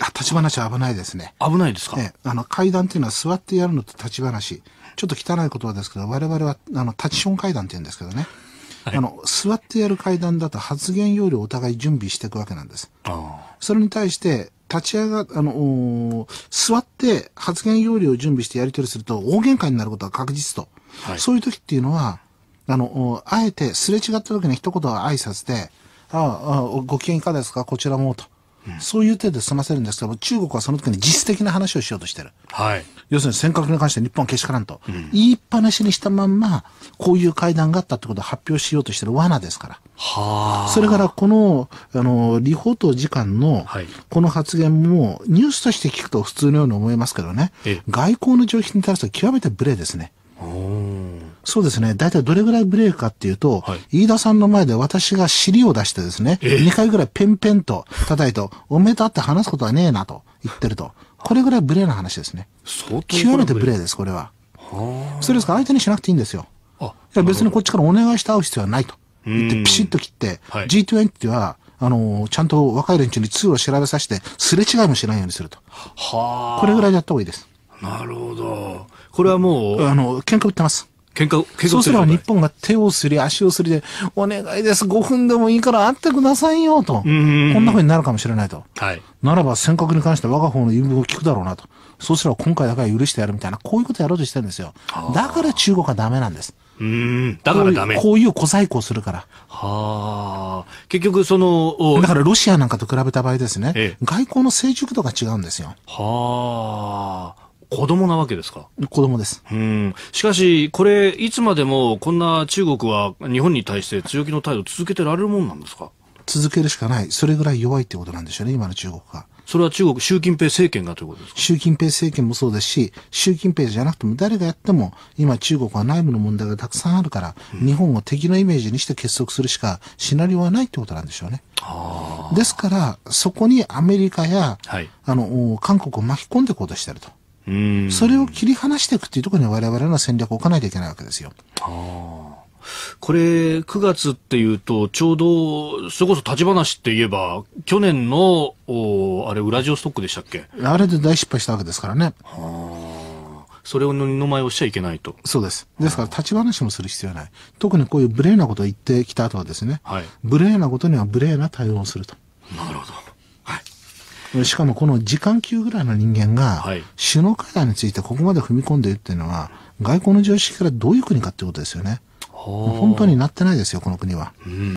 立ち話は危ないですね。危ないですか、ね、あの、階段っていうのは座ってやるのと立ち話。ちょっと汚い言葉ですけど、我々は、あの、立ちション階段って言うんですけどね。はい、あの、座ってやる階段だと発言要領をお互い準備していくわけなんです。それに対して、立ち上が、あの、座って発言要領を準備してやり取りすると大喧嘩になることは確実と。はい、そういう時っていうのは、あの、あえてすれ違った時に一言は挨拶で、ああ、ご機嫌いかがですかこちらもと。そういう手で済ませるんですけど中国はその時に実質的な話をしようとしてる。はい、要するに尖閣に関して日本はけしからんと、うん、言いっぱなしにしたまんま、こういう会談があったってことを発表しようとしてる罠ですから。はそれからこの、あの、李宝ト次官の、この発言も、ニュースとして聞くと普通のように思いますけどね、はい、外交の常識に対して極めて無礼ですね。そうですね。大体どれぐらいブレークかっていうと、はい、飯田さんの前で私が尻を出してですね、2回ぐらいペンペンと叩いて、おめでとって話すことはねえなと言ってると。これぐらい無礼な話ですね。極めて無礼です、これは。それですから相手にしなくていいんですよ。あ別にこっちからお願いして会う必要はないと。言ってピシッと切って、はい、G20 は、あのー、ちゃんと若い連中に通路を調べさせて、すれ違いもしないようにすると。はこれぐらいでやった方がいいです。なるほど。これはもう。あの、喧嘩売ってます。喧嘩、喧嘩そうすれば日本が手をすり、足をすりで、お願いです、5分でもいいから会ってくださいよ、と。こんな風になるかもしれないと。はい。ならば、尖閣に関して我が方の言い分を聞くだろうなと。そうすれば今回だから許してやるみたいな、こういうことやろうとしてるんですよ。だから中国はダメなんです。うん。だからダメ。こういう小細工をするから。はあ。結局、その、だからロシアなんかと比べた場合ですね、ええ、外交の成熟度が違うんですよ。はあ。子供なわけですか子供です。うん。しかし、これ、いつまでもこんな中国は日本に対して強気の態度続けてられるもんなんですか続けるしかない。それぐらい弱いってことなんでしょうね、今の中国が。それは中国、習近平政権がということですか習近平政権もそうですし、習近平じゃなくても誰がやっても、今中国は内部の問題がたくさんあるから、うん、日本を敵のイメージにして結束するしかシナリオはないってことなんでしょうね。ですから、そこにアメリカや、はい、あの、韓国を巻き込んでいこうとしてると。それを切り離していくっていうところに我々の戦略を置かないといけないわけですよ。これ、9月っていうと、ちょうど、それこそ立ち話って言えば、去年の、おあれ、ウラジオストックでしたっけあれで大失敗したわけですからね。はそれを二の前をしちゃいけないと。そうです。ですから、立ち話もする必要はない。特にこういう無礼なことを言ってきた後はですね、はい、無礼なことには無礼な対応をすると。なるほど。しかもこの時間級ぐらいの人間が、首脳会談についてここまで踏み込んでいるっていうのは、外交の常識からどういう国かってことですよね。本当になってないですよ、この国は。うん